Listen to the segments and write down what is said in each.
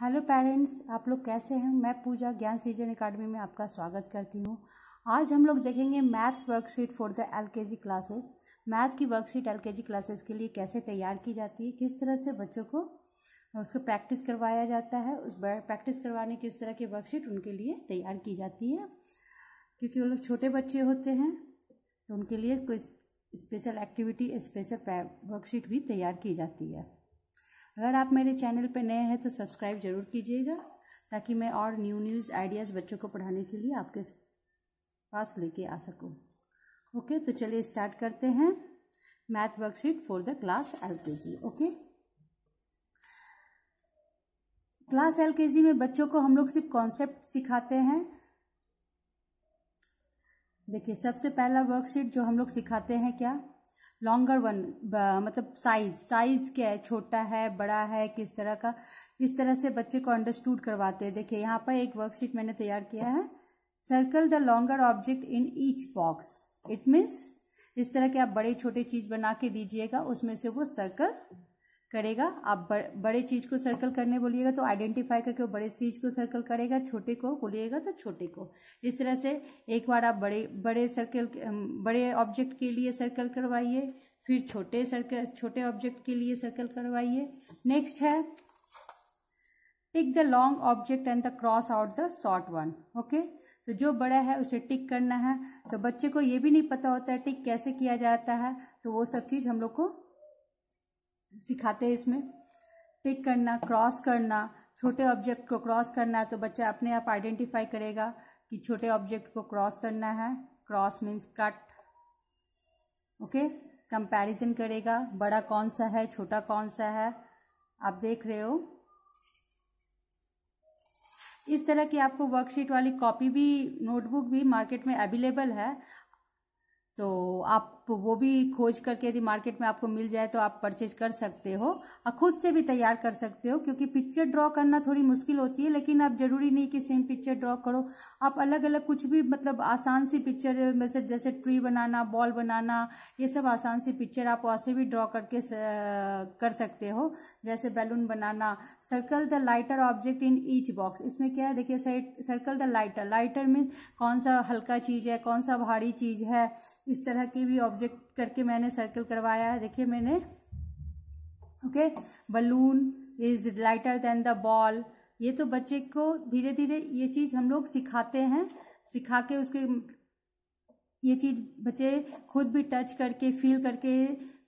Hello parents आप लोग कैसे हैं मैं पूजा ज्ञान सीजन एकेडमी में आपका स्वागत करती हूँ आज हम लोग देखेंगे maths worksheet for the LKG classes math की वर्कशीट एलकेजी क्लासेस के लिए कैसे तैयार की जाती है किस तरह से बच्चों को उसको प्रैक्टिस करवाया जाता है उस प्रैक्टिस करवाने किस तरह की वर्कशीट उनके लिए तैयार की जाती है क्योंकि वो लोग छोटे बच्चे होते हैं तो उनके लिए कोई स्पेशल एक्टिविटी स्पेशल वर्कशीट भी तैयार की जाती है अगर आप मेरे चैनल पर नए हैं तो सब्सक्राइब जरूर कीजिएगा ताकि मैं और न्यू न्यूज़ आइडियाज़ बच्चों को पढ़ाने के लिए आपके पास लेके आ सकूँ ओके तो चलिए स्टार्ट करते हैं math worksheet for the class L okay class L में बच्चों को हम लोग सिर्फ कॉन्सेप्ट सिखाते हैं देखिए सबसे पहला वर्कशीट जो हम लोग सिखाते हैं क्या लॉन्गर वन मतलब साइज साइज क्या है छोटा है बड़ा है किस तरह का इस तरह से बच्चे को अंडरस्टूड करवाते हैं देखिए यहाँ पर एक वर्कशीट मैंने तैयार किया है circle the longer object in each box it means इस तरह के आप बड़े छोटे चीज बना के दीजिएगा उसमें से वो सर्कल करेगा आप बड़े चीज को सर्कल करने बोलिएगा तो आइडेंटिफाई करके वो बड़े चीज को सर्कल करेगा छोटे को बोलिएगा तो छोटे को इस तरह से एक बार आप बड़े बड़े सर्कल बड़े ऑब्जेक्ट के लिए सर्कल करवाइए फिर छोटे सर्कल छोटे ऑब्जेक्ट के लिए सर्कल करवाइए नेक्स्ट है tick the long object and the cross out the short one okay तो जो बड़ा है उसे टिक करना है तो बच्चे को ये भी नहीं पता होता है टिक कैसे किया जाता है तो वो सब चीज़ हम लोग को सिखाते हैं इसमें टिक करना क्रॉस करना छोटे ऑब्जेक्ट को क्रॉस करना है तो बच्चा अपने आप आइडेंटिफाई करेगा कि छोटे ऑब्जेक्ट को क्रॉस करना है cross means cut okay comparison करेगा बड़ा कौन सा है छोटा कौन सा है आप देख रहे हो इस तरह की आपको वर्कशीट वाली कॉपी भी नोटबुक भी मार्केट में अवेलेबल है तो आप आप वो भी खोज करके यदि मार्केट में आपको मिल जाए तो आप परचेज कर सकते हो और खुद से भी तैयार कर सकते हो क्योंकि पिक्चर ड्रॉ करना थोड़ी मुश्किल होती है लेकिन आप जरूरी नहीं कि सेम पिक्चर ड्रॉ करो आप अलग अलग कुछ भी मतलब आसान सी पिक्चर में से जैसे ट्री बनाना बॉल बनाना ये सब आसान सी पिक्चर आप वैसे भी ड्रॉ करके कर सकते हो जैसे बैलून बनाना circle the lighter object in each box इसमें क्या है देखिए सर्कल द लाइटर लाइटर में कौन सा हल्का चीज है कौन सा भारी चीज है इस तरह की भी ऑब्जेक्ट करके मैंने सर्कल करवाया है देखिए मैंने okay balloon is lighter than the ball ये तो बच्चे को धीरे धीरे ये चीज़ हम लोग सिखाते हैं सिखा के उसके ये चीज़ बच्चे खुद भी टच करके फील करके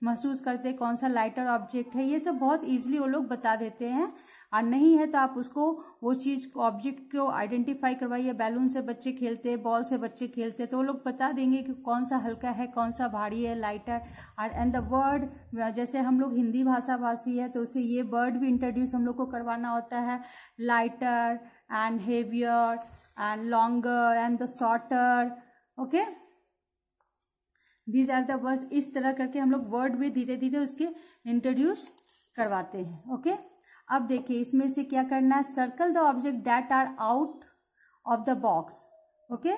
महसूस करते कौन सा लाइटर ऑब्जेक्ट है ये सब बहुत इजीली वो लोग बता देते हैं और नहीं है तो आप उसको वो चीज ऑब्जेक्ट को आइडेंटिफाई करवाइए बैलून से बच्चे खेलते हैं बॉल से बच्चे खेलते हैं तो वो लोग बता देंगे कि कौन सा हल्का है कौन सा भारी है लाइट है और एंड द वर्ड जैसे हम लोग हिंदी भाषा भाषी है तो उसे ये वर्ड भी इंट्रोड्यूस हम लोग को करवाना होता है lighter and heavier and longer and the shorter okay these are the word इस तरह करके हम लोग वर्ड भी धीरे धीरे उसके इंट्रोड्यूस करवाते हैं ओके okay? अब देखिए इसमें से क्या करना है circle the object that are out of the box okay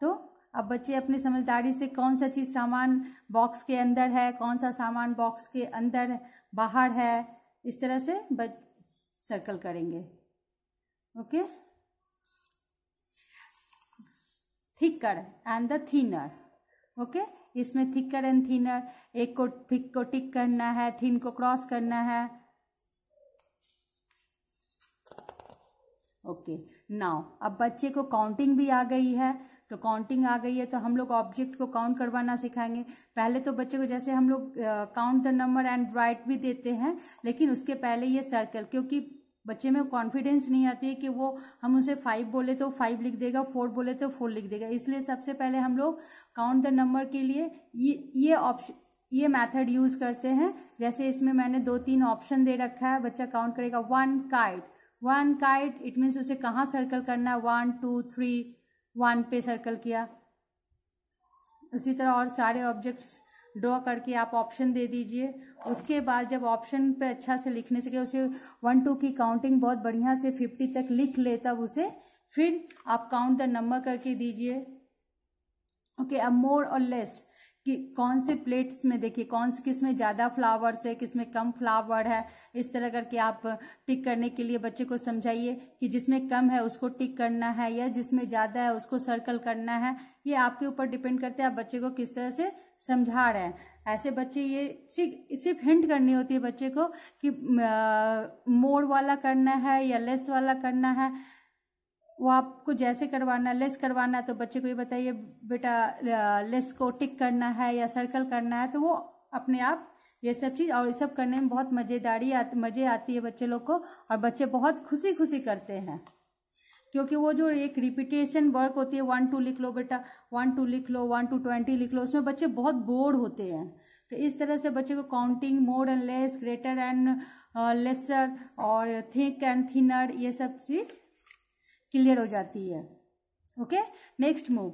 तो अब बच्चे अपनी समझदारी से कौन सा चीज सामान बॉक्स के अंदर है कौन सा सामान बॉक्स के अंदर बाहर है इस तरह से बच सर्कल करेंगे okay thicker and the thinner okay इसमें थिकर एंड थीनर एक को थिक को टिक करना है थीन को क्रॉस करना है ओके नाउ अब बच्चे को काउंटिंग भी आ गई है तो काउंटिंग आ गई है तो हम लोग ऑब्जेक्ट को काउंट करवाना सिखाएंगे पहले तो बच्चे को जैसे हम लोग count the number and write भी देते हैं लेकिन उसके पहले ये सर्कल क्योंकि बच्चे में कॉन्फिडेंस नहीं आती है कि वो हम उसे फाइव बोले तो फाइव लिख देगा फोर बोले तो फोर लिख देगा इसलिए सबसे पहले हम लोग काउंट द नंबर के लिए ये ये ऑप्शन ये मेथड यूज करते हैं जैसे इसमें मैंने दो तीन ऑप्शन दे रखा है बच्चा काउंट करेगा one kite one kite it means उसे कहाँ सर्कल करना है वन टू थ्री वन पे सर्कल किया उसी तरह और सारे ऑब्जेक्ट्स ड्रॉ करके आप ऑप्शन दे दीजिए उसके बाद जब ऑप्शन पे अच्छा से लिखने से उसे वन टू की काउंटिंग बहुत बढ़िया से फिफ्टी तक लिख ले तब उसे फिर आप काउंट द नंबर करके दीजिए ओके अब मोर और लेस कि कौन से प्लेट्स में देखिए कौन से किस में ज्यादा फ्लावर्स है किस में कम फ्लावर है इस तरह करके आप टिक करने के लिए बच्चे को समझाइए कि जिसमें कम है उसको टिक करना है या जिसमें ज्यादा है उसको सर्कल करना है ये आपके ऊपर डिपेंड करते हैं आप बच्चे को किस तरह से समझा रहे हैं ऐसे बच्चे ये सिर्फ हिंट करनी होती है बच्चे को कि मोड़ वाला करना है या लेस वाला करना है वो आपको जैसे करवाना लेस करवाना है तो बच्चे को ये बताइए बेटा लेस को टिक करना है या सर्कल करना है तो वो अपने आप ये सब चीज और ये सब करने में बहुत मजेदारी मजे आती है बच्चे लोग को और बच्चे बहुत खुशी खुशी करते हैं क्योंकि वो जो एक रिपीटेशन वर्क होती है वन टू लिख लो बेटा वन टू लिख लो वन टू ट्वेंटी लिख लो उसमें बच्चे बहुत बोर होते हैं तो इस तरह से बच्चे को counting more and less greater and lesser और थिक एंड थिनर ये सब चीज़ क्लियर हो जाती है ओके नेक्स्ट मूव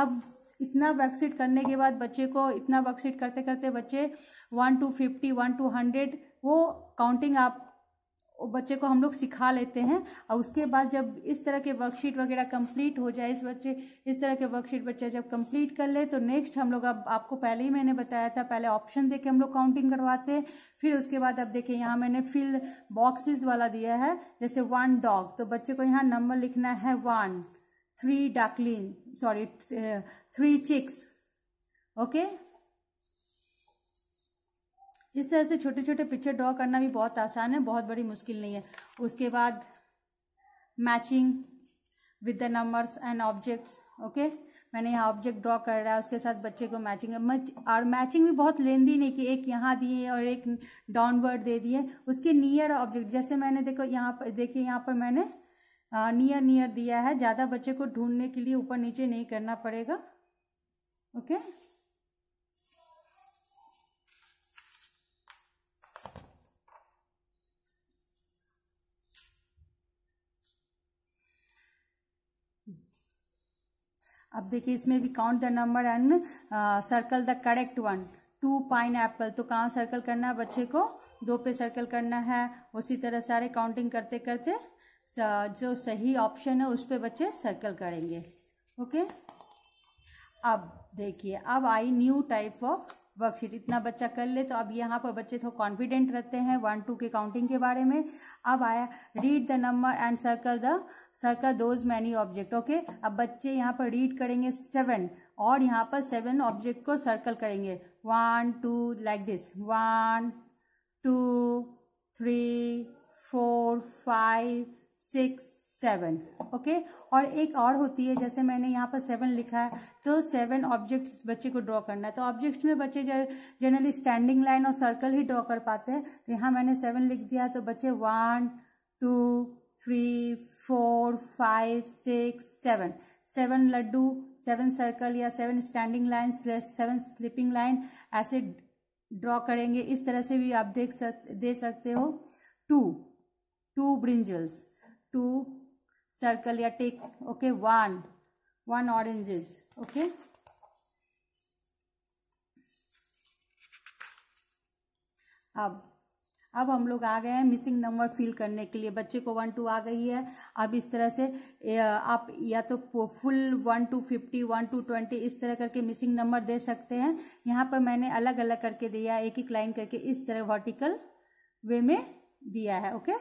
अब इतना वर्कशीट करने के बाद बच्चे को इतना वर्कशीट करते करते बच्चे one to fifty one to hundred वो काउंटिंग आप बच्चे को हम लोग सिखा लेते हैं और उसके बाद जब इस तरह के वर्कशीट वगैरह कंप्लीट हो जाए इस बच्चे इस तरह के वर्कशीट बच्चा जब कंप्लीट कर ले तो नेक्स्ट हम लोग अब आपको पहले ही मैंने बताया था पहले ऑप्शन देके के हम लोग काउंटिंग करवाते हैं फिर उसके बाद अब देखिए यहाँ मैंने फिल बॉक्सेस वाला दिया है जैसे वन डॉग तो बच्चे को यहाँ नंबर लिखना है one three duckling sorry three chicks okay इस तरह से छोटे छोटे पिक्चर ड्रॉ करना भी बहुत आसान है बहुत बड़ी मुश्किल नहीं है उसके बाद matching with the numbers and objects okay मैंने यहाँ ऑब्जेक्ट ड्रॉ कर रहा है उसके साथ बच्चे को मैचिंग मच और मैचिंग भी बहुत लेंदी नहीं कि एक यहाँ दिए और एक डाउनवर्ड दे दिए उसके नियर ऑब्जेक्ट जैसे मैंने देखो यहाँ पर देखिए यहाँ पर मैंने नियर नियर दिया है ज़्यादा बच्चे को ढूंढने के लिए ऊपर नीचे नहीं करना पड़ेगा ओके okay? अब देखिए इसमें भी count the number and circle the correct one two pineapple तो कहाँ सर्कल करना है बच्चे को दो पे सर्कल करना है उसी तरह सारे काउंटिंग करते करते जो सही ऑप्शन है उस पर बच्चे सर्कल करेंगे ओके okay? अब देखिए अब आई न्यू टाइप ऑफ वर्कशीट इतना बच्चा कर ले तो अब यहाँ पर बच्चे थोड़ा तो कॉन्फिडेंट रहते हैं वन टू के काउंटिंग के बारे में अब आया read the number and circle the circle those many object okay अब बच्चे यहाँ पर रीड करेंगे सेवन और यहाँ पर सेवन ऑब्जेक्ट को सर्कल करेंगे one two like this one two three four five six seven okay और एक और होती है जैसे मैंने यहाँ पर सेवन लिखा है तो सेवन ऑब्जेक्ट्स बच्चे को ड्रॉ करना है तो ऑब्जेक्ट्स में बच्चे जनरली स्टैंडिंग लाइन और सर्कल ही ड्रॉ कर पाते हैं तो यहाँ मैंने सेवन लिख दिया तो बच्चे one two three four five six seven seven laddu seven circle या seven standing line seven sleeping line ऐसे ड्रॉ करेंगे इस तरह से भी आप देख सक दे सकते हो two two brinjals two circle या take okay one one oranges okay अब अब हम लोग आ गए हैं मिसिंग नंबर फिल करने के लिए बच्चे को वन टू आ गई है अब इस तरह से आप या तो full one to fifty one to twenty इस तरह करके मिसिंग नंबर दे सकते हैं यहाँ पर मैंने अलग अलग करके दिया एक एक लाइन करके इस तरह वर्टिकल वे में दिया है ओके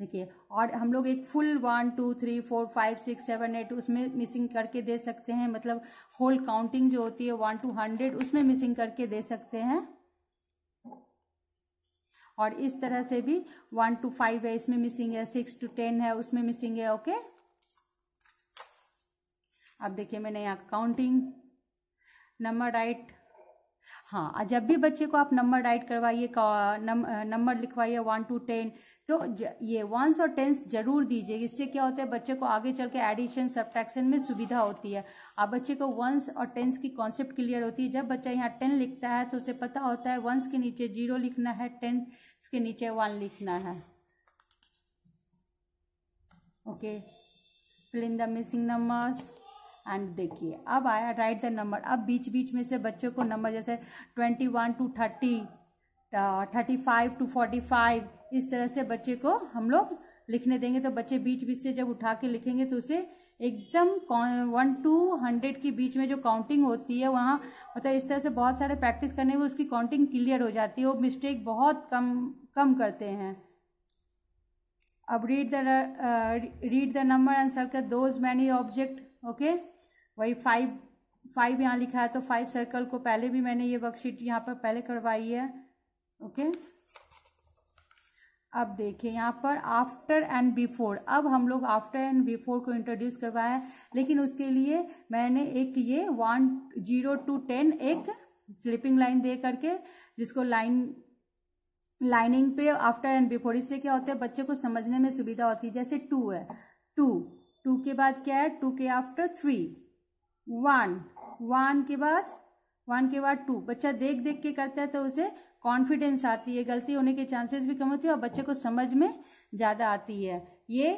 देखिए और हम लोग एक full one two three four five six seven eight उसमें मिसिंग करके दे सकते हैं मतलब होल काउंटिंग जो होती है वन टू हंड्रेड उसमें मिसिंग करके दे सकते हैं और इस तरह से भी वन टू फाइव है इसमें मिसिंग है सिक्स टू टेन है उसमें मिसिंग है ओके अब देखिए मैंने यहाँ काउंटिंग नंबर राइट हाँ जब भी बच्चे को आप नंबर डाइट करवाइए नंबर लिखवाइए वन टू टेन तो ये वंस और टेंस जरूर दीजिए इससे क्या होता है बच्चे को आगे चल के एडिशन सब्ट्रैक्शन में सुविधा होती है अब बच्चे को वंस और टेंस की कॉन्सेप्ट क्लियर होती है जब बच्चा यहाँ टेन लिखता है तो उसे पता होता है वंस के नीचे जीरो लिखना है टेन के नीचे वन लिखना है okay fill in the missing numbers and देखिए अब आया राइट द नंबर अब बीच बीच में से बच्चों को नंबर जैसे twenty one to thirty thirty five to forty five इस तरह से बच्चे को हम लोग लिखने देंगे तो बच्चे बीच बीच से जब उठा के लिखेंगे तो उसे एकदम वन टू हंड्रेड के बीच में जो काउंटिंग होती है वहाँ मतलब इस तरह से बहुत सारे प्रैक्टिस करने में उसकी काउंटिंग क्लियर हो जाती है वो मिस्टेक बहुत कम कम करते हैं अब read the read the number and circle those many object okay वही फाइव फाइव यहाँ लिखा है तो फाइव सर्कल को पहले भी मैंने ये वर्कशीट यहाँ पर पहले करवाई है ओके अब देखिए यहाँ पर आफ्टर एंड बिफोर अब हम लोग आफ्टर एंड बिफोर को इंट्रोड्यूस करवाया लेकिन उसके लिए मैंने एक ये वन जीरो टू टेन एक स्लिपिंग लाइन दे करके जिसको लाइन लाइनिंग पे आफ्टर एंड बिफोर इससे क्या होता है बच्चों को समझने में सुविधा होती है जैसे टू है टू टू के बाद क्या है टू के आफ्टर थ्री वन वन के बाद वन के बाद टू बच्चा देख देख के करता है तो उसे कॉन्फिडेंस आती है गलती होने के चांसेस भी कम होती है और बच्चे को समझ में ज़्यादा आती है ये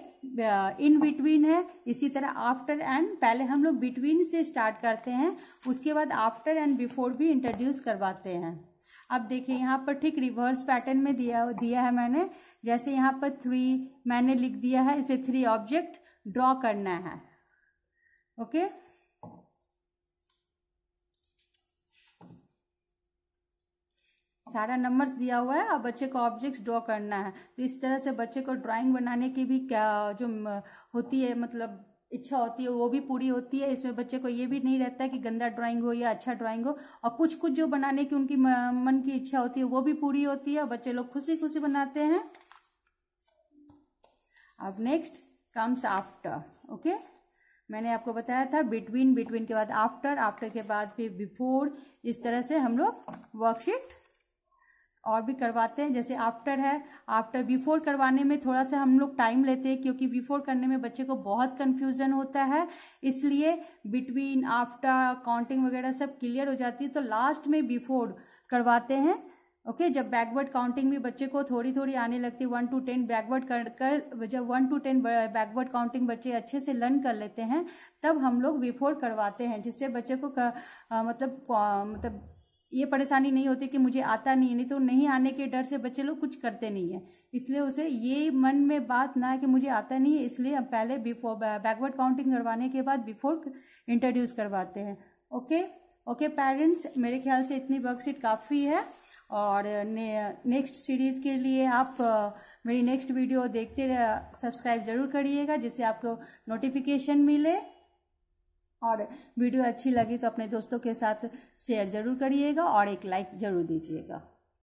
इन uh, बिटवीन है इसी तरह आफ्टर एंड पहले हम लोग बिटवीन से स्टार्ट करते हैं उसके बाद आफ्टर एंड बिफोर भी इंट्रोड्यूस करवाते हैं अब देखिए यहाँ पर ठीक रिवर्स पैटर्न में दिया दिया है मैंने जैसे यहाँ पर थ्री मैंने लिख दिया है इसे थ्री ऑब्जेक्ट ड्रॉ करना है ओके okay? सारा नंबर्स दिया हुआ है और बच्चे को ऑब्जेक्ट्स ड्रॉ करना है तो इस तरह से बच्चे को ड्राइंग बनाने की भी क्या जो होती है मतलब इच्छा होती है वो भी पूरी होती है इसमें बच्चे को ये भी नहीं रहता कि गंदा ड्राइंग हो या अच्छा ड्राइंग हो और कुछ कुछ जो बनाने की उनकी मन की इच्छा होती है वो भी पूरी होती है और बच्चे लोग खुशी खुशी बनाते हैं अब नेक्स्ट कम्स आफ्टर ओके मैंने आपको बताया था बिटवीन बिटवीन के बाद आफ्टर आफ्टर के बाद फिर बिफोर इस तरह से हम लोग वर्कशीट और भी करवाते हैं जैसे आफ्टर है आफ्टर बिफोर करवाने में थोड़ा सा हम लोग टाइम लेते हैं क्योंकि बिफोर करने में बच्चे को बहुत कन्फ्यूजन होता है इसलिए बिटवीन आफ्टर काउंटिंग वगैरह सब क्लियर हो जाती है तो लास्ट में बिफोर करवाते हैं ओके जब बैकवर्ड काउंटिंग भी बच्चे को थोड़ी थोड़ी आने लगती है वन टू टेन बैकवर्ड कर कर जब one to ten backward counting बच्चे अच्छे से लर्न कर लेते हैं तब हम लोग बिफोर करवाते हैं जिससे बच्चे को कर, आ, मतलब आ, मतलब ये परेशानी नहीं होती कि मुझे आता नहीं है नहीं तो नहीं आने के डर से बच्चे लोग कुछ करते नहीं है इसलिए उसे ये मन में बात ना है कि मुझे आता नहीं है इसलिए हम पहले बिफोर बैकवर्ड काउंटिंग करवाने के बाद बिफोर इंट्रोड्यूस करवाते हैं ओके ओके पेरेंट्स मेरे ख्याल से इतनी वर्कशीट काफ़ी है और ने, नेक्स्ट सीरीज के लिए आप मेरी नेक्स्ट वीडियो देखते सब्सक्राइब जरूर करिएगा जिससे आपको नोटिफिकेशन मिले और वीडियो अच्छी लगी तो अपने दोस्तों के साथ शेयर जरूर करिएगा और एक लाइक जरूर दीजिएगा